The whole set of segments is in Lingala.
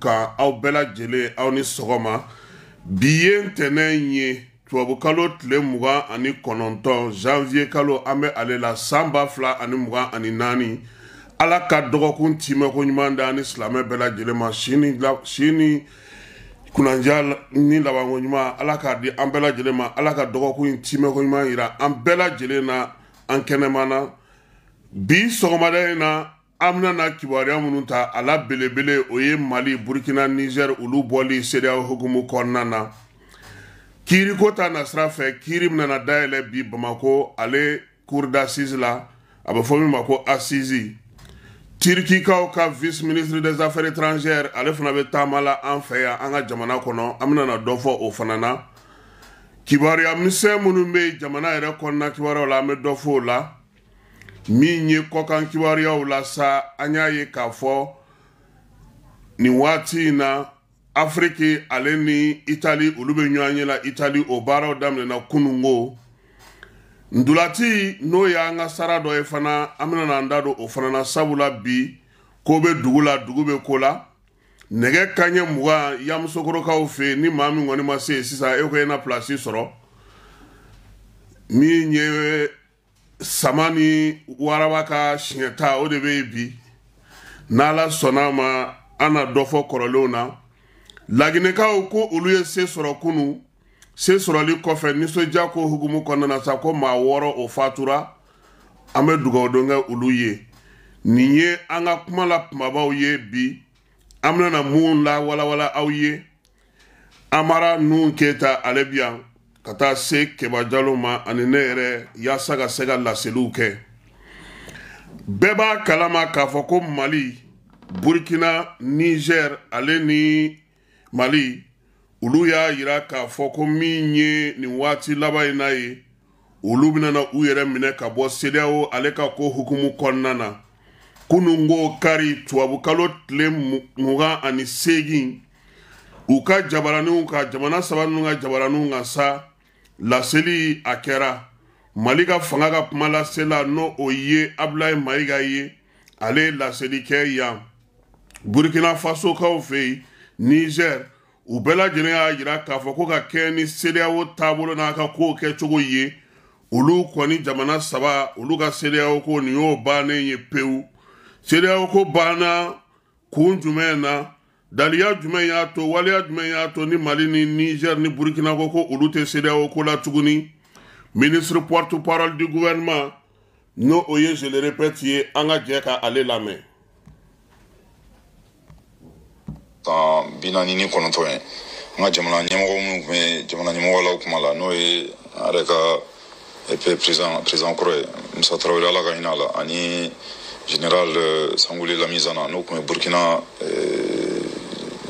ka aw bɛɛ lajɛlen aw ni sɔgɔma bi ye ntɛnɛn ye tubabukalo tile mugan ani kɔnɔntɔn janvier kalo an bɛ ale la san ba fila ani mugan ani naani ala ka dɔgɔkun tiimɛko ɲuman da ani silamɛ bɛɛ lajɛlen ma si ni la si ni kunnadiya ni labanko ɲuman ala k'a di an bɛɛ lajɛlen ma ala ka dɔgɔkun in tiimɛko ɲuman yira an bɛɛ lajɛlen na an kɛnɛmana bi sɔgɔmada in na an benana kibaruya minnu ta a la belebele o ye mali burukina nizɛri olu bɔli seereya hukumu kɔnɔna na kiiriko ta na sira fɛ kiiri benana dayɛlɛ bi bamako ale cour d'assise la a bɛ fɔ min ma ko assisi tirikikaw ka vice ministre des affaires étrangères ale fana bɛ taama la an fɛ yan an ka jamana kɔnɔ an benana dɔ fɔ o fana na kibaruya misɛn minnu be jamana yɛrɛ kɔnɔna kibaruyaw la an be dɔ fɔ o la min ye kɔkan kibaruyaw la sa an y'a ye k'a fɔ nin waati in na afiriki ale ni itali olu bɛ ɲɔgɔn ye la itali o baaraw daminɛna kunungo ndulati n'o y'an ka sara dɔ ye fana an bɛna n'an da don o fana na sabula bi ko bɛ dugu la dugu bɛ ko la nɛgɛ kanɲɛ mugan yamusokorokaw fɛ yen ni maa min kɔni ma se yen sisan e ko e na pilasi sɔrɔ min ye sama ni waraba ka siɲɛ o de bɛ yen bi n'ala sɔnna a ma an na dɔ fɔ kɔrɔlenw na laginɛkaw ko olu ye se sɔrɔ kunu se sɔrɔli kɔfɛ nisɔndiya ko hukumu kɔnɔna na sa ko maa wɔɔrɔ o fatura an bɛ dugawudon kɛ olu ye nin ye an ka kuma la kumabaw ye bi an bɛna mun lawalawala aw ye amara nun keta ale bi yan ka taa se keba jalo ma ani ne yɛrɛ yaasa ka se ka laseliw kɛ bɛɛ b'a kalama k'a fɔ ko mali burukina niger ale ni mali olu y'a yira k'a fɔ ko min ye nin waati laban in na ye olu benana u yɛrɛ minɛ ka bɔ sedeyao ale ka ko hukumu kɔnɔna na kunu ko kari tubabukalo tile mugan ani segin u ka jabaraninw ka jamana saba nunu ka jabaraninw ka sa laseli a kɛra mali ka fanga ka kuma lasela n'o o ye abulayi maiga ye ale ye laseli kɛ yan burukina fasokaw fɛ yen niger u bɛɛ lajɛlen y'a yira k'a fɔ ko ka kɛɲɛ ni seereyawo taabolo n'a ka kow kɛcogo ye olu kɔni jamana saba olu ka seereyawo ko nin y'o bannen ye pewu seereyawo ko banna kun jumɛn na daliya jumɛn y'a to waleya jumɛn y'a to ni mali ni niger ni burukina ko ko olu tɛ sedeyawo ko la tuguni ministre porte parole du gouvernement n'o o ye je le répète ye an ka jɛ ka ale lamɛn san bi naani ni kɔnɔntɔn ye n ka jamana ɲɛmɔgɔ minnu tun bɛ jamana ɲɛmɔgɔlaw kuma la n'o ye an yɛrɛ ka e président kɔrɔ ye musa tarawele ala ka hinɛ a la ani général euh, sangule lamizana n'o tun bɛ burkina euh,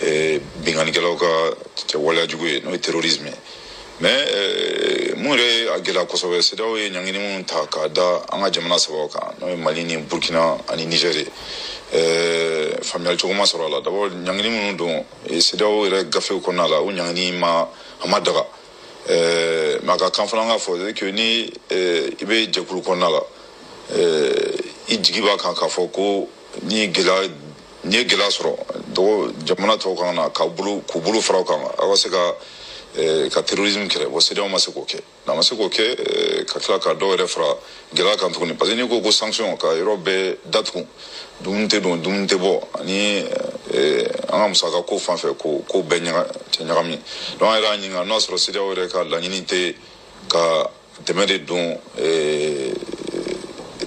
Eh, binganikɛlaw ka kɛwaleya jugu ye n'o ye terorisme ye mun yɛrɛ a gɛlɛya kosɛbɛ sedaw ye ɲangini minnu ta k'a da an ka jamana sabaw kan n'o ye mali ni burkina ani nigɛri faamuyali cogo ma sɔrɔ a la dabɔ ɲangini minnu don sedaw yɛrɛ gafew kɔnɔna la o ɲangini ma a eh, ma daga mɛ a ka kan fana e eh, e e k'a fɔ que ni i bɛ jɛkulu kɔnɔna la i jigi b'a kan k'a fɔ ko ni gɛlɛya n'i ye gɛlɛya sɔrɔ dɔgɔ jamana tɔw kan na k'u bolo k'u bolo fara kan aw ka se ka eh, ka terrorisme kɛlɛ bɔn sedeyaw ma se k'o kɛ n'a ma se k'o kɛ eh, ka tila ka dɔw yɛrɛ fara gɛlɛya kan tuguni parce que n'i ko ko sanction ka yɔrɔ bɛɛ datugu dumuni tɛ don dumuni tɛ bɔ ani eh, an ka musaka ko fan fɛ ko ko bɛɛ ɲaga cɛ ɲagami donc an yɛrɛ y'a ɲininka n'o y'a sɔrɔ sedeyaw yɛrɛ ka laɲini tɛ ka dɛmɛ de don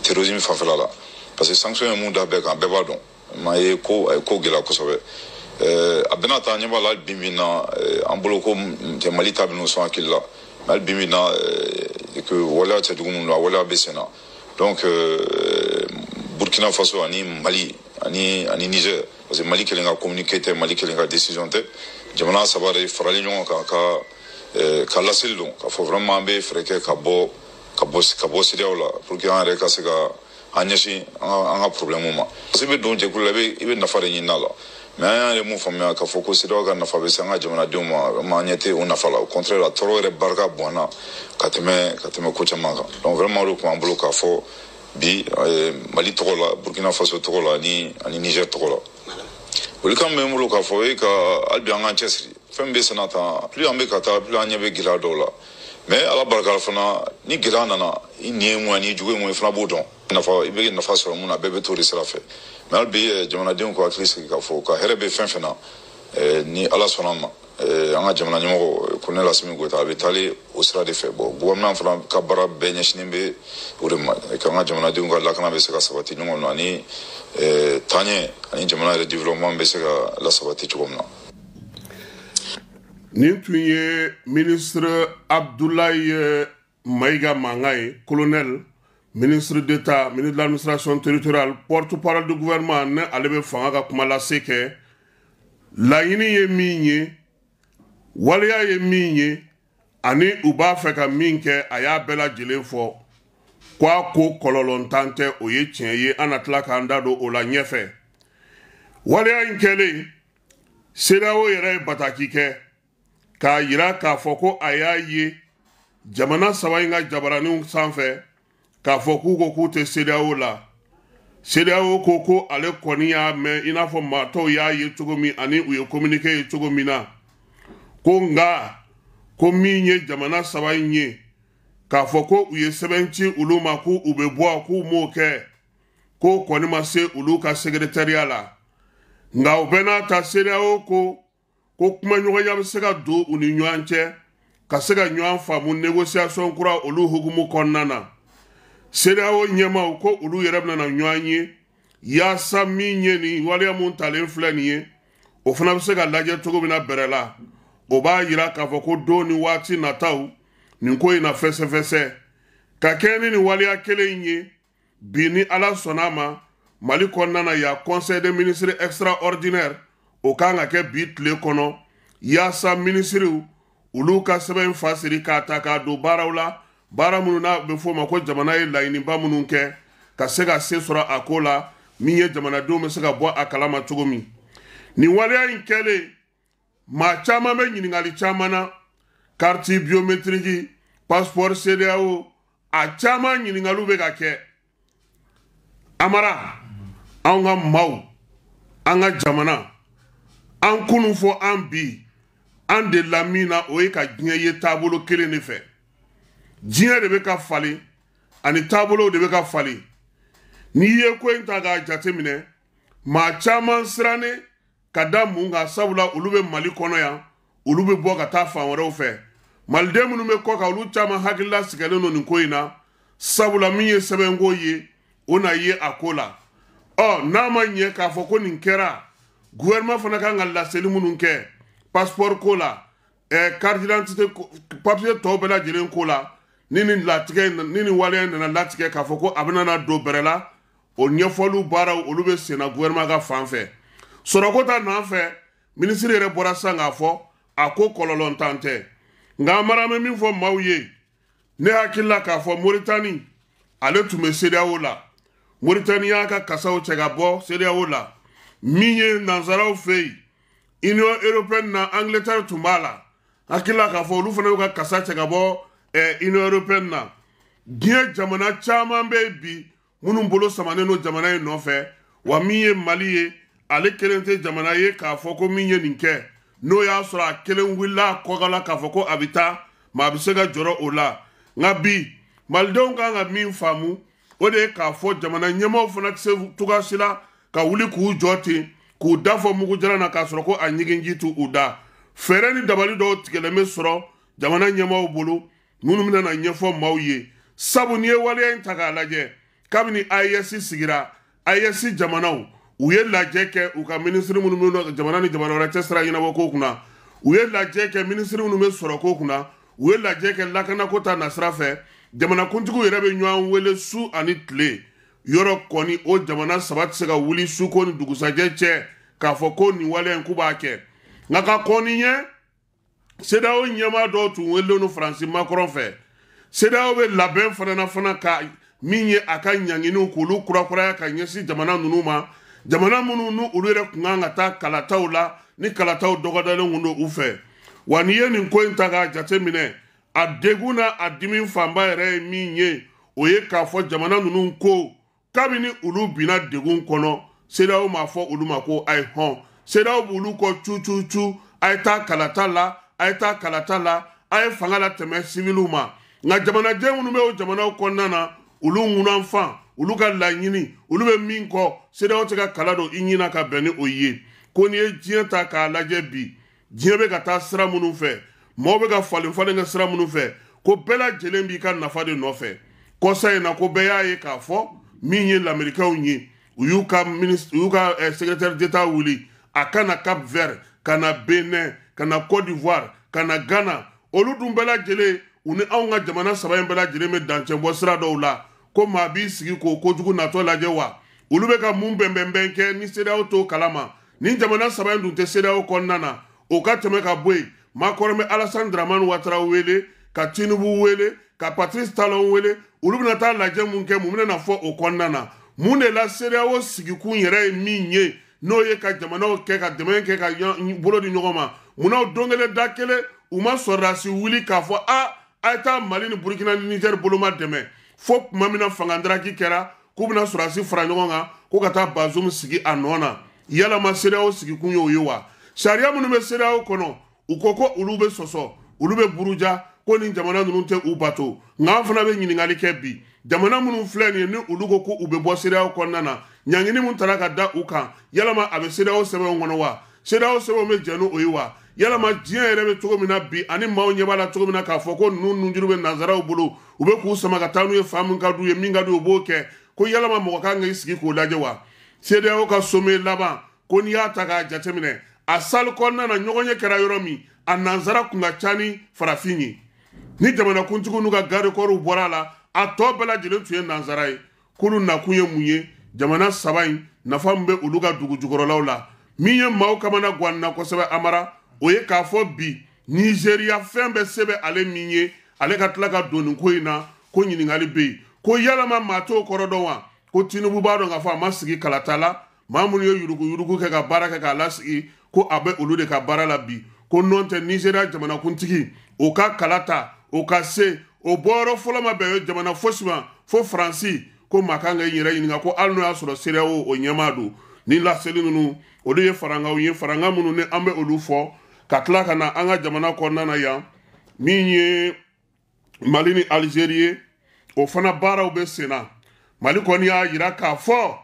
terrorisme fanfɛla la parce que sanction ye mun da bɛɛ kan bɛɛ b'a dɔn n'an ye ko a ye ko gɛlɛya kosɛbɛ a bɛna ta ɲɛ b'a la hali bi min na an bolo ko cɛ mali ta bɛn'o sɔn hakili la mɛ hali bi min na waleya minnu don a waleya bɛ sen na donc burkina faso ani mali ani ani niger parce que mali kelen ka communiqué tɛ mali kelen ka décision tɛ jamana saba de farali ɲɔgɔn kan ka ka laseli don k'a fɔ vraiment an bɛ fɛɛrɛ kɛ ka bɔ ka bɔ ka bɔ sidiyaw la pour que an yɛrɛ ka se ka an ɲɛsin an ka problɛmu ma parce bɛ don jɛkulu la i bɛ nafa de ɲinina la mɛ an y'an yɛrɛ mun faamuya k'a fɔ ko sedaw ka nafa bɛ se an ka jamanadenw ma ma an ɲɛ tɛ o nafa la au contraire a tɔɔrɔ yɛrɛ barika bonyana ka tɛmɛ ka tɛmɛ ko caman kan donc vraiment o de tun b'an bolo k'a fɔ bi mali tɔgɔ la burkina faso tɔgɔ la ani ani niger tɔgɔ la olu kan bɛ n bolo k'a fɔ e ka hali bi an k'an cɛsiri fɛn min bɛ sɛnɛ tan plus an bɛ ka taa plus an ɲɛ bɛ gɛlɛya dɔw la mɛ ala barika fana ni gɛlɛya nana i ni ye ani jugu ye fana b'o dɔn i bɛ nafa sɔrɔ mun na bɛɛ bɛ t'o de sira fɛ mɛ hali jamanadenw k'u hakili sigi k'a fɔ ka hɛrɛ bɛ fɛn fɛn ni ala sɔnna ma an ka jamana ɲɛmɔgɔ kolonɛl lasimi goyita a bɛ taale o sira de fɛ bɔn gouvernement fana ka baara bɛɛ ɲɛsinin bɛ o de ma k'an ka jamanadenw ka lakana bɛ se ka sabati ɲɔgɔn na ani taɲɛ ani jamana yɛrɛ développement bɛ se ka lasabati cogo min na nin tun ye ministre abdulaye eh, mayiga mankan ye kolonɛl ministre d'etat ministre de l'administration territoriale porte parole du gouvernement ne ale be fanga ka kuma lase kɛ laɲini ye min ye waleya ye min ye ani u b'a fɛ ka min kɛ a y'a bɛɛ lajɛlen fɔ ko a ko kɔlɔlɔntan tɛ o ye tiɲɛ ye an na tila k'an da don o la ɲɛfɛ waleya ɲi kɛlen seereyawo yɛrɛ ye bataki kɛ k'a yira k'a fɔ ko a y'a ye jamana saba in ka jabaraninw sanfɛ k'a fɔ k'u ko k'u tɛ seereyaw la seereyaw ko ko ale kɔni y'a mɛn i n'a fɔ maa tɔw y'a ye cogo min ani u ye kominike ye cogo min na ko nka ko min ye jamana saba in ye k'a fɔ ko u ye sɛbɛnci olu ma k'u u bɛ bɔ k'u m'o kɛ k'o kɔni ma se olu ka segeretɛriya la nka u bɛɛ n'a ta seereyaw ko ko kumaɲɔgɔnya bɛ se ka don u ni ɲɔgɔn cɛ ka se ka ɲɔgɔn faamu negosiyasɔn kura olu hukumu kɔnɔna na seereyawo ɲɛmaw ko olu yɛrɛ benana ɲɔgɔn ye yaasa min ye nin waleya mun talen filɛ nin ye o fana bɛ se ka lajɛ cogo min na bɛrɛ la o b'a yira k'a fɔ ko don ni waati nataw nin ko in na fɛsɛfɛsɛ ka kɛɲɛ ni nin waleya kelen ye bi ni ala sɔnna a ma mali kɔnɔna na y'a conseil des ministres extraordinaire o kan ka kɛ bi tile kɔnɔ yaasa minisiriw olu ka sɛbɛn fasiri k'a ta k'a don baaraw la baara minnu n'a bɛ fɔ o ma ko jamana ye laɲiniba minnu kɛ ka se ka se sɔrɔ a ko la min ye jamanadenw bɛ se ka bɔ a kalama cogo min nin waleya in kɛlen maa caman bɛ ɲininkali caman na kariti biometiriki pasipɔri sedeyao a caman ɲininkaliw bɛ ka kɛ amara anw ka maaw an ka jamana an kunun fɔ an bi an de la min na o ye ka diɲɛ ye taabolo kelen de fɛ diɲɛ de bɛ ka falen ani taabolow de bɛ ka falen n'i ye ko in ta k'a jate minɛ maa caman sirannen ka da mun kan sabula olu bɛ mali kɔnɔ yan olu bɛ bɔ ka taa fan wɛrɛw fɛ maliden minnu bɛ kɔ kan olu caman hakilila sigalen don nin ko in na sabula min ye sɛbɛnko ye o na ye a ko la ɔ n'a ma ɲɛ k'a fɔ ko nin kɛra gouvernement fana kan ka laseli minnu kɛ passeport ko la eh, carte d'identité papier tɔw bɛɛ lajɛlen ko la ni nin latigɛ ni nin waleya nana latigɛ k'a fɔ ko a bɛna na don bɛrɛ la o ɲɛfɔliw baaraw olu bɛ senna gouvernement ka fan fɛ sɔrɔko ta nan fɛ minisiri yɛrɛ bɔra sisan k'a fɔ a ko kɔlɔlɔntan tɛ nka an mara bɛ min fɔ maaw ye ne hakilila k'a fɔ moritani ale tun bɛ seereyaw la moritani y'a ka kasaw cɛ ka bɔ seereyaw la min ye nansaraw fɛ yen union européenne na angleterre tun b'a la hakilila k'a fɔ olu fana y'u ka kasa cɛ ka bɔ eh, union européenne na diɲɛ jamana caman bɛ yen bi minnu bolo samanen don jamana in nɔfɛ wa min ye mali ye ale kelen tɛ jamana ye k'a fɔ ko min ye nin kɛ n'o y'a sɔrɔ a kelen wulila a kɔkan la k'a fɔ ko a bɛ taa maa a bɛ se ka jɔrɔ o la nka bi malidenw kan ka min faamu o de ye k'a fɔ jamana ɲɛmaaw fana tɛ se cogoya si la ka wuli k'u jɔ ten k'u da fɔ mugujara na k'a sɔrɔ ko a ɲiginji tu u da fɛɛrɛ ni dabali dɔw tigɛlen bɛ sɔrɔ jamana ɲɛmaw bolo minnu bɛna na ɲɛfɔ maaw ye sabu n'i ye waleya in ta k'a lajɛ kabini ayɛsi sigira ayɛsi jamanaw u ye lajɛ kɛ u ka minisiri minnu bɛ jamana ni jamana wɛrɛ cɛ ɲɛnabɔ ko kunna u ye lajɛ kɛ minisiri minnu bɛ sɔrɔ ko kunna u ye lajɛ kɛ lakanako ta nasira fɛ jamanakuntigiw yɛrɛ bɛ ɲɔgɔn wele su ani tile yɔrɔ kɔni o jamana saba tɛ se ka wuli suko ni dugusajɛ cɛ k'a fɔ ko nin waleya in k'u b'a kɛ nka ka kɔni ye sedaw ɲɛmaa dɔw tun welelen don faransi makɔrɔ fɛ sedaw bɛ labɛn fana na fana ka min ye a ka ɲanginiw k'olu kurakuraya ka ɲɛsin jamana ninnu ma jamana minnu ni olu yɛrɛ tun kan ka taa kalataw la ni kalataw dɔgɔdalen tun don u fɛ wa n'i ye nin ko in ta k'a jateminɛ a degun na a dimi fanba yɛrɛ ye min ye o ye k'a fɔ jamana ninnu ko. kabini olu binna degun kɔnɔ seerew m'a fɔ olu ma ko a ye hɔn seerew b'olu kɔ cucucu a ye taa kalata la a ye taa kalata la a ye fanga latɛmɛ siviliw ma nka jamanaden minnu bɛ o jamanaw kɔnɔna na olu ŋunanfan olu ka laɲini olu bɛ min kɔ seerew tɛ ka kala don i ɲɛna ka bɛn ni o ye ko n'i ye diɲɛ ta k'a lajɛ bi diɲɛ bɛ ka taa sira minnu fɛ maaw bɛ ka falen falen kɛ sira minnu fɛ ko bɛɛ lajɛlen b'i ka nafa de nɔfɛ kɔsa in na ko bɛɛ y'a ye k'a fɔ min ye lamerikaw ye u y'u ka u y'u ka eh, secrétaire d'état wuli a kana cap vert ka benin kana na cote d'ivoire ka ghana olu dun bɛɛ lajɛlen u ni anw ka jamana saba in bɛɛ lajɛlen bɛ dancɛ bɔ sira dɔw la ko maa b'i sigi k'o kojugu natɔ lajɛ wa olu bɛ ka mun bɛnbɛnbɛn kɛ ni seereyaw t'o kalama ni jamana saba in dun tɛ seereyaw kɔnɔna na o ka tɛmɛ ka bɔ yen maakɔrɔ bɛ alasan daramani watara wele ka tinubu wele ka patrice talon wele olu bena taa lajɛ mun kɛ mun benana fɔ o kɔnɔna na mun de la seereyawo sigikun yɛrɛ ye min ye n'o ye ka jamanaw kɛ ka dɛmɛ kɛ ka bolo di ɲɔgɔn ma munnaw don kelen da kelen u ma sɔrɔdasi wuli k'a fɔ a a ye taa mali ni burukina ni nigɛri boloma dɛmɛ fɔ tuma min na fangadaraki kɛra k'u bena sɔrɔdasi fara ɲɔgɔn kan ko ka taa bazum sigi a nɔ na yalama seereyawo sigikun y'o ye wa sariya minnu bɛ seereyawo kɔnɔ u ko ko olu bɛ sɔsɔ olu bɛ buruja koni jamana nunu tɛ u bato nka an fana bɛ ɲininkali kɛ bi jamana minnu filɛ nin ye ni olu ko ko u bɛ bɔ sedeaw kɔnɔna na ɲangini min tara ka da u kan yalama a bɛ sedeaw sɛbɛnw kɔnɔ wa sedeaw sɛbɛnw bɛ jɛn ni o ye wa yalama diɲɛ yɛrɛ bɛ cogo min na bi ani maaw ɲɛ b'a la cogo min na k'a fɔ ko ninnu nunjuru bɛ nansaraw bolo u bɛ k'u sama ka taa n'u ye faamu ka d'u ye min ka d'u ye u b'o kɛ ko yalama mɔgɔ kan ka i sigi k'o lajɛ wa sedeaw ka somi laban ko n'i y'a ta k'a jateminɛ a sali kɔnɔna na ɲɔgɔnye kɛra yɔrɔ min a nansara kun ka ca ni farafin ye nidemana kun tigi nu ka gari kɔriw bɔra a la a tɔ bɛɛ lajɛlen tun ye nansara ye kolu nakun ye mun ye jamana saba in nafa min bɛ olu ka dugujukɔrɔlaw la min ye maaw kamana ganna kosɛbɛ amara o ye k'a fɔ bi nizeriya fɛn bɛ sɛbɛ ale min ye ale ka tila ka don nin ko in na ko ɲiningali bɛ yen ko yalama maa t'o kɔrɔ dɔn wa ko tinubu b'a dɔn k'a fɔ a ma sigi kalata la maa minnu ye yuruguyurugu kɛ ka baara kɛ k'a lasigi ko a bɛ olu de ka baara la bi ko nɔntɛ nizeriya jamanakuntigi o ka kalata. o ka se o bɔyɔrɔ fɔlɔ ma bɛn jamana fosi ma fo faransi ko maa kan ka i yɛrɛ ɲininka ko hali n'o y'a sɔrɔ seereyawo o ɲɛmaa don ni laseli ninnu olu ye farankaw ye faranga minnu ni an bɛ olu fɔ ka tila ka na an ka jamana kɔnɔna na yan min ye mali ni alizeri ye o fana baaraw bɛ sen na mali kɔni y'a yira k'a fɔ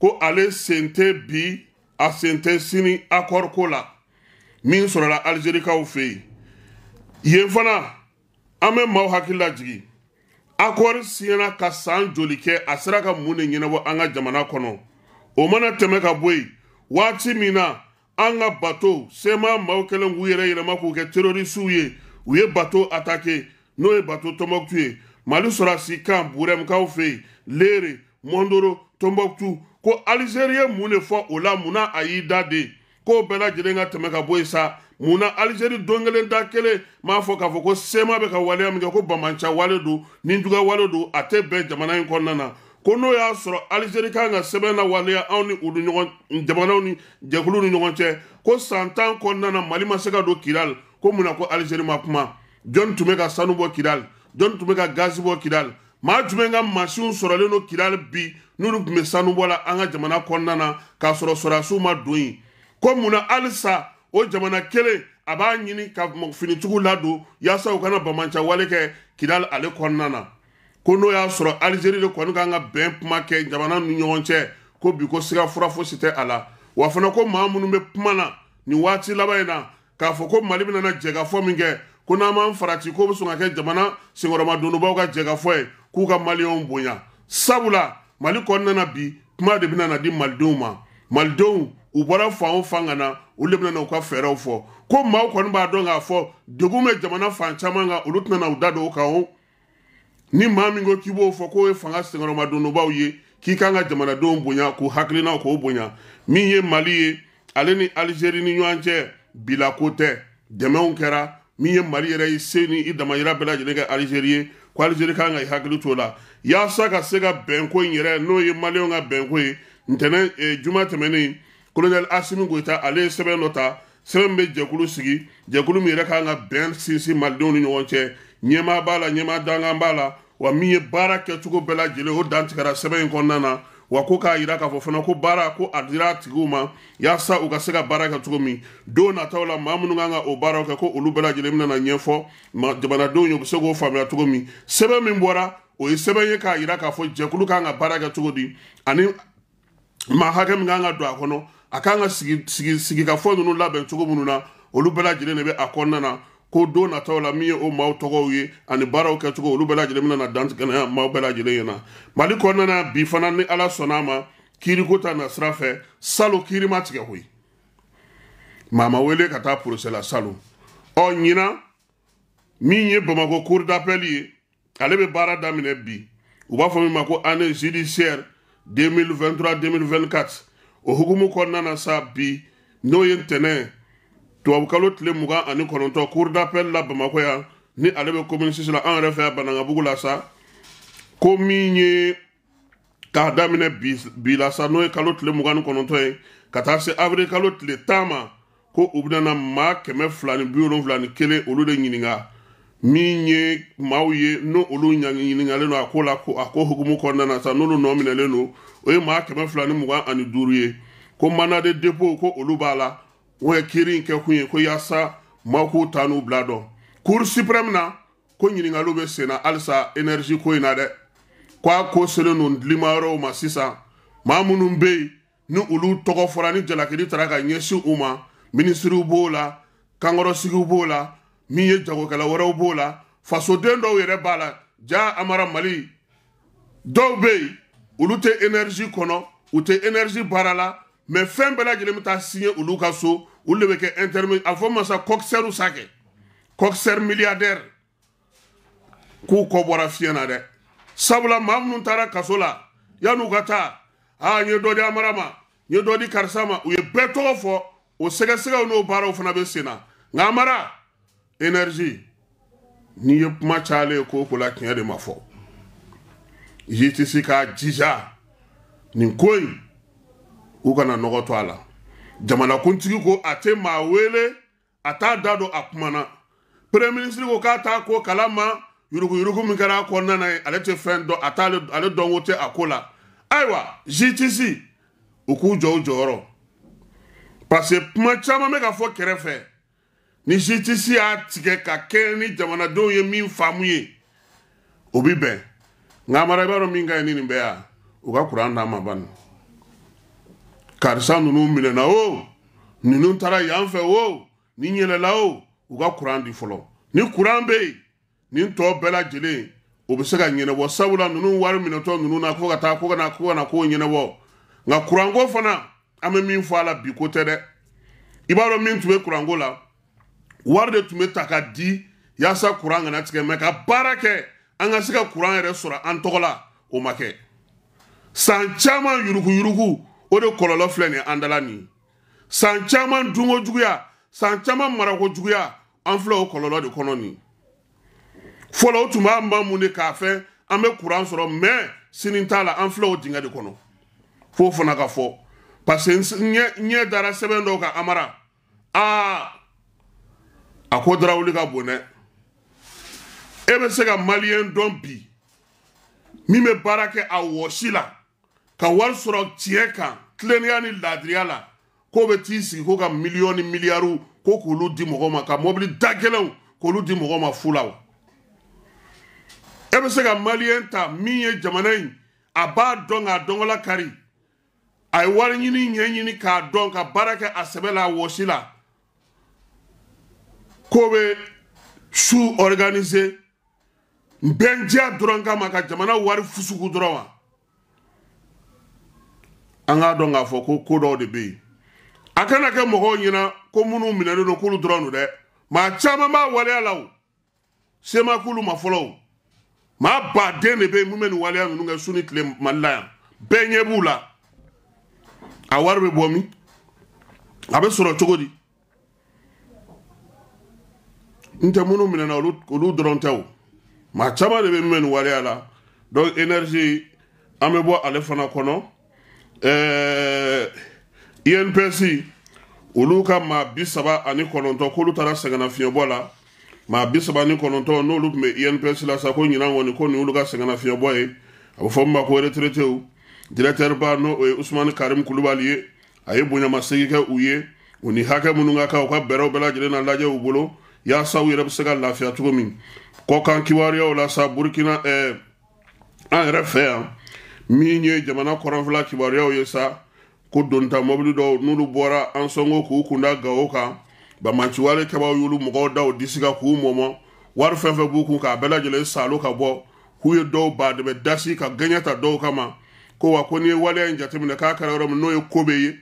ko ale sen tɛ bi a sen tɛ sini akɔriko la min sɔrɔla alizerikaw fɛ yen yen fana an bɛ maaw hakili lajigi akɔri siɲɛna ka san joli kɛ a sera ka mun de ɲɛnabɔ an ka jamana kɔnɔ o mana tɛmɛ ka bɔ yen waati min na an ka bato sema maaw kɛlen k'u yɛrɛ yɛlɛma k'u kɛ terorisiw ye u ye bato atake n'o ye bato tɔnbɔkutu ye mali sɔrasi kan burɛmkaw fɛ yen leere mɔndoro tɔnbɔkutu ko alizeri ye mun de fɔ o la munna a y'i da de k'o bɛɛ lajɛlen ka tɛmɛ ka bɔ yen sa na alizeri don kelen da kelen m'a fɔ k'a fɔ ko sema bɛ ka waleya min kɛ ko bamanca wale don ni wale don a tɛ bɛn jamana in kɔnɔna na ko n'o y'a sɔrɔ alizeri kan ka sɛbɛn na waleya anw ni olu ɲɔgɔn jamanaw ni jɛkulu ni ɲɔgɔn cɛ ko san tan kɔnɔna na mali ma se ka don kidal ko munna ko alizeri ma kuma tun bɛ ka sanu bɔ kidal jɔnni tun bɛ ka gazi bɔ kidal maa jumɛn ka masiw sɔrɔlen don kidal bi n'olu tun bɛ sanubɔla an ka jamana kɔnɔna na k'a sɔrɔ sɔrɔdasiw ma don yen ko halisa o jamana kelen a b'a ɲini ka finitigiw ladon yaasa u kana bamanca wale kɛ kidali ale kɔnɔna na ko n'o y'a sɔrɔ alizeri de kɔni kan ka bɛn kuma kɛ jamana ni ɲɔgɔn cɛ ko bi ko siga fura fosi tɛ a la wa fana ko maa minnu bɛ kuma na nin waati laban in na k'a fɔ ko mali bɛna jɛgafɔ min kɛ ko n'an m'an farati k'o bɛ sɔn ka kɛ jamana senkɔrɔmadonbaw ka jɛgafɔ ye k'u ka maliyɛnw bonya sabula mali kɔnɔna na bi kuma de bɛna na di malidenw ma malidenw u bɔra fan o fan ka na olu de bɛna n'u ka fɛɛrɛw fɔ ko maaw kɔni b'a dɔn k'a fɔ degun bɛ jamana fan caman kan olu tɛna n'u da don o kan o ni maa min ko k'i b'o fɔ k'o ye fanga senkɔrɔmadonbaw ye k'i kan ka jamanadenw bonya k'u hakilinaw k'o bonya min ye mali ye ale ni alizeri ni ɲɔgɔn cɛ bilako tɛ dɛmɛw kɛra min ye mali yɛrɛ ye se ni i damayira bɛɛ lajɛlen kɛ alizeri ye ko alizeri kan ka i hakili to o la yaasa ka se ka bɛnko in yɛrɛ n'o ye maliyɛnw ka bɛnko ye ntɛnɛn eh, juma tɛmɛnen kolonɛl asimi goyita ale ye sɛbɛn dɔ ta sɛbɛn bɛ jɛkulu sigi jɛkulu min yɛrɛ kan ka bɛn sinsin malidenw ni ɲɔgɔn cɛ ɲɛmaa b'a la ɲɛmaa dangan b'a la wa min ye baara kɛcogo bɛɛ lajɛlen o dantigɛra sɛbɛn in kɔnɔna na wa ko k'a yira k'a fɔ fana ko baara ko a dira a tigiw ma yaasa u ka se ka baara kɛ cogo min don nataw la maa minnu kan ka o baaraw kɛ ko olu bɛɛ lajɛlen bɛna ɲɛfɔ jamanadenw ye u bɛ se k'o faamuya cogo min sɛbɛn min bɔra o ye sɛbɛn ye k'a yira k'a fɔ jɛkulu kan ka baara kɛ cogo di ani maa hakɛ min kan ka don a kɔnɔ a kan ka sigikafɔ ninnu labɛn cogo minnu na olu bɛɛ lajɛlen de bɛ a kɔnɔna na ko don nataw la min ye o maaw tɔgɔw ye ani baaraw kɛcogo olu bɛɛ lajɛlen bɛna na dantigɛnɛya maaw bɛɛ lajɛlen ɲɛna mali kɔnɔna na bi fana ni ala sɔnna a ma kiiriko ta na sira fɛ salo kiiri ma tigɛ koyi maa ma wele ka taa porosɛ la salo ɔ ɲinan min ye bamakɔ cour d'appel ye ale bɛ baara daminɛ bi u b'a fɔ min ma ko année judiciaire 2023 2024 o hukumu kɔnɔna na sa bi n'o ye ntɛnɛn tubabukalo tile mugan ani kɔnɔntɔn cour d'appel la bamakɔ yan ni ale bɛ commune six la an yɛrɛ fɛ yan banangabugu la sa ko min ye k'a daminɛ bi bi la sa n'o ye kalo tile mugan ni kɔnɔntɔn ye ka taa se avril kalo tile tan ma ko u bɛna na maa kɛmɛ fila ni bi wolonfila ni kelen olu de ɲininka minye mauye n'o olu ɲininkalen don a ko la ko a ko hukumu kɔnɔna na sa n'olu nɔ minɛlen don o ye maa kɛmɛ fila ni mugan ani duuru ye ko manade depo ko olu b'a la o ye kiiri in kɛ kun ye ko yaasa maaw k'u ta n'u bila dɔn cour supreme na ko ɲininkaliw bɛ sen na halisa energie ko in na dɛ ko a ko selen don dilimayɔrɔw ma sisan maa minnu bɛ yen ni olu tɔgɔ fɔra ni jalakiri taara ka ɲɛsin u ma minisiriw b'o la kankɔrɔsigiw b'o la min ye jagokɛla wɛrɛw b'o la fasoden dɔw yɛrɛ b'a la ja amara mali dɔw bɛ yen olu tɛ enerzi kɔnɔ u tɛ enerzi baara la mɛ fɛn bɛɛ lajɛlen bɛ taa signer olu ka so olu de bɛ kɛ intermi a fɔ masa coxeur sa kɛ coxeur milliardaire k'u kɔ bɔra fiɲɛ na dɛ sabula maa minnu taara kaso la yan'u ka taa aa n ye dɔ di amara ma n ye dɔ di karisa ma u ye bɛɛ tɔgɔ fɔ o sɛgɛsɛgɛw n'o baaraw fana bɛ sen na nka amara énergie n'i ye kuma cayalen ye ko o ko la tiɲɛ de ma fɔ i tɛ se k'a jija nin ko in u kana nɔgɔ to a la jamanakuntigi ko a tɛ maa wele a t'a da don a kuma na premier ministre ko k'a t'a ko kalama yuruguyurugu min kɛra a kɔnɔna na ye ale tɛ fɛn dɔn a t'ale ale dɔnko tɛ a ko la ayiwa gtc u k'u jɔ u jɔyɔrɔ parce que kuma caman bɛ ka fɔ kɛrɛfɛ ni si ti si y'a tigɛ ka kɛɲɛ ni jamanadenw ye min faamu ye o bi bɛn nka mara i b'a dɔn min ka ɲi ni nin bɛɛ ya u ka kuran d'a ma bani karisa ninnu minɛna o ninnu taara yan fɛ o ni yɛlɛla o u ka kuran di fɔlɔ ni kuran bɛ yen nin tɔ bɛɛ lajɛlen o bɛ se ka ɲɛnabɔ sabula ninnu wari minɛtɔ ninnu na fo ka taa ko ka na ko ka na k'o ɲɛnabɔ nka kuranko fana an bɛ min fɔ a la bi ko tɛ dɛ i b'a dɔn min tun bɛ kuranko la. wari de tun bɛ ta ka di yaasa kuran kana tigɛ mɛ ka baara kɛ an ka se ka kuran yɛrɛ sɔrɔ an tɔgɔ la o ma kɛ san caman yuruguyurugu o de kɔlɔlɔ filɛ nin an dala nin san caman dunko juguya san caman marako juguya an filɛ o kɔlɔlɔ de kɔnɔ nin fɔlɔ o tun b'a ma mun de k'a fɛ an bɛ kuran sɔrɔ mɛ sini t'a la an filɛ o dingɛ de kɔnɔ fo fana ka fɔ parce que n ɲɛ dara sɛbɛn dɔw kan amara aa. a ko dara wuli ka bon dɛ e bɛ se ka maliyɛn dɔn bi min bɛ baara kɛ a wɔsi la ka wari sɔrɔ tiɲɛ kan tilennenya ni laadiriya la k'o bɛ t'i sigi ko ka miliyɔn ni miliyariw ko k'olu di mɔgɔw ma ka mobili da gɛlɛnw k'olu di mɔgɔw ma fu la wa e bɛ se ka maliyɛn ta min ye jamana in a b'a dɔn k'a dɔngɔla kari a ye wari ɲini ɲɛɲini k'a dɔn ka baara kɛ a sɛbɛ la a wɔsi la ko bɛ su organiser n dɔrɔn kama ka jamana wari fusugu dɔrɔn wa an k'a dɔn k'a fɔ ko ko dɔw de bɛ yen a kana kɛ mɔgɔw ɲɛna ko minnu minɛlen don k'olu dɔrɔn don dɛ maa caman b'a waleya la o sema k'olu ma fɔlɔ o maa baden de bɛ yen mun bɛ nin waleya ninnu kɛ su ni tile mali la yan bɛɛ ɲɛ b'u la a wari bɛ bɔ min a bɛ sɔrɔ cogo di n tɛ minnu minɛna olu olu dɔrɔn tɛ o maa caman de bɛ min bɛ nin waleya la donc énergie an bɛ bɔ ale fana kɔnɔ ɛɛ eh, INPS e olu ka maa bi saba ani kɔnɔntɔn k'olu taara sɛgɛnnafiɲɛbɔ la maa bi saba ani kɔnɔntɔn n'olu tun e bɛ INPS la sa ko ɲinan kɔni ko nin y'olu ka sɛgɛnnafiɲɛbɔ ye a bɛ fɔ min ma ko retraités directeur ba n'o ye Usumani Karim Kulubali ye a ye bonyamasegin kɛ u ye u ni hakɛ minnu ka kan u ka bɛrɛw bɛɛ lajɛlen na lajɛ u bolo yaasa u yɛrɛ bɛ se ka lafiya cogo min kɔkan kibaruyaw la sa burukina ɛɛ an yɛrɛ fɛ yan min ye jamana kɔrɔnfila kibaruyaw ye sa ko donta mɔbili dɔw n'olu bɔra an sɔngɔ k'u kunda gawo kan bamanciwale kɛbaw y'olu mɔgɔw da o disi ka k'u mɔmɔ wari fɛn fɛn b'u kun k'a bɛɛ lajɛlen salo ka bɔ k'u ye dɔw ba dɛmɛ dasi ka gɛɲɛ ta dɔw kama ko wa ko n'i ye waleya in jateminɛ k'a kɛra yɔrɔ min n'o ye kobe ye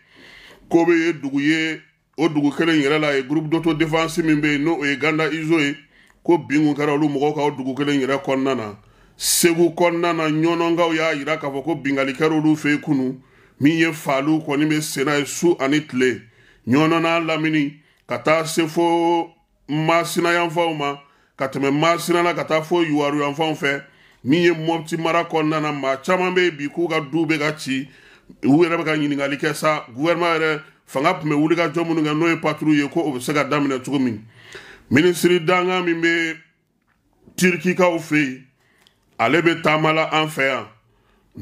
kobe ye dugu ye o dugu kelen yɛrɛ la ye groupe d'auto défense min bɛ yen n'o o ye ganda izo ye ko bin kun kɛra olu mɔgɔw ka o dugu kelen yɛrɛ kɔnɔna na segu kɔnɔna na ɲɔnɔnkaw y'a yira k'a fɔ ko bingali kɛra olu fɛ yen kunu min ye faaliw kɔni bɛ sen ye su ani tile ɲɔnɔna lamini ka taa se fo masina yanfanw ma ka tɛmɛ masina na ka taa fo yuwaru yanfanw fɛ min ye mɔpti mara kɔnɔna na maa caman bɛ yen bi k'u ka duw bɛ ka ci u yɛrɛ bɛ ka ɲininkali kɛ sa gouvernement yɛrɛ fanga tun bɛ wuli ka jɔ minnu kɛ n'o ye paturu ye ko o bɛ se ka daminɛ cogo min minisiri dankan min bɛ tirikikaw fɛ yen ale bɛ taama la an fɛ yan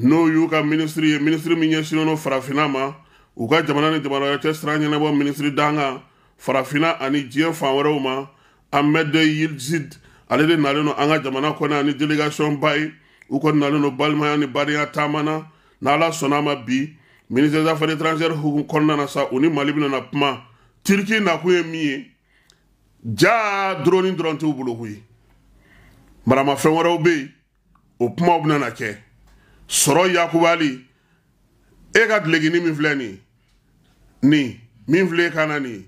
n'o y'u ka minisiri ye minisiri min ɲɛsinnen don farafinna ma u ka jamana ni jamana wɛrɛ cɛ sira ɲɛnabɔ minisiri dankan farafinna ani diɲɛ fan wɛrɛw ma ahmed yilzid ale de nalen don an ka jamana kɔnɔ ani delegation ba ye u kɔni nalen don balimaya ni badenya taama na n'ala sɔnna a ma bi ministre des affaires étrangères hukumu kɔnɔna na sa u e ni mali bɛna kuma tiriki nakun ye min ye jaa dɔrɔni dɔrɔn t'u bolo koyi maramafɛn wɛrɛw bɛ yen o kumaw bɛna kɛ sɔrɔ yakubali e ka dulegini min filɛ nin nin min filɛ e kan na nin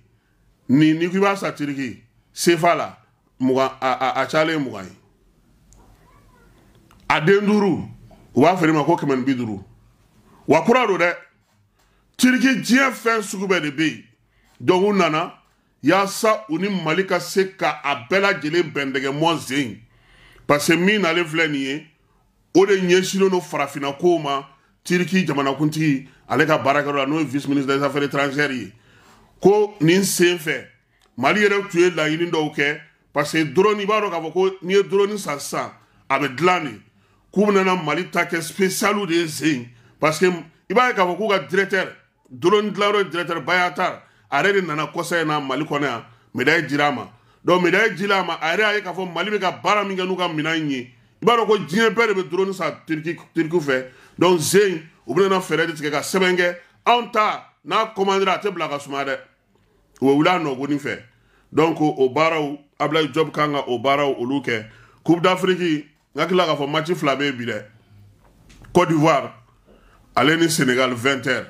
nin n'i ko i b'a sa tiriki sefa la mugan a a a cayalen ye mugan ye a den duuru u b'a feere ma ko kɛmɛ ni bi duuru wa kura don dɛ tiriki diɲɛ fɛn sugu bɛɛ de bɛ yen dɔnku u nana yaasa u ni mali ka se ka a bɛɛ lajɛlen bɛndɛgɛ mɔ zen parce que min nalen filɛ nin ye o de ɲɛsinnen don farafinna kow ma tiriki jamanakuntigi ale ka baarakɛyɔrɔ la n'o ye vice ministre des affaires étrangères ye ko nin sen fɛ mali yɛrɛ tun ye laɲini dɔw kɛ parce que drone i b'a dɔn k'a fɔ ko n'i ye drone san sisan a bɛ dilan de k'u bɛna mali ta kɛ spécial de ye sen parce que i b'a ye k'a fɔ k'u ka directeur drone dilanyɔrɔ directeur bayatar a yɛrɛ de nana kɔsa in na mali kɔnɔ yan médaille dira a ma donc médaille dira a ma a yɛrɛ y'a ye k'a fɔ mali bɛ ka baara min kɛ n'u ka minɛn ye i b'a dɔn ko diɲɛ bɛɛ de bɛ drone san turki turki fɛ donc zen u bɛna fɛɛrɛ de tigɛ ka sɛbɛn kɛ anw ta n'a commandera a tɛ bila a ka suma dɛ u bɛ wuli a nɔgɔnni fɛ donc o baaraw abulayi jɔb kan ka o baaraw olu kɛ coupe d'afrique n hakili la k'a fɔ match fila bɛ yen bi dɛ côte d'ivoire ale ni sénégal 20 heures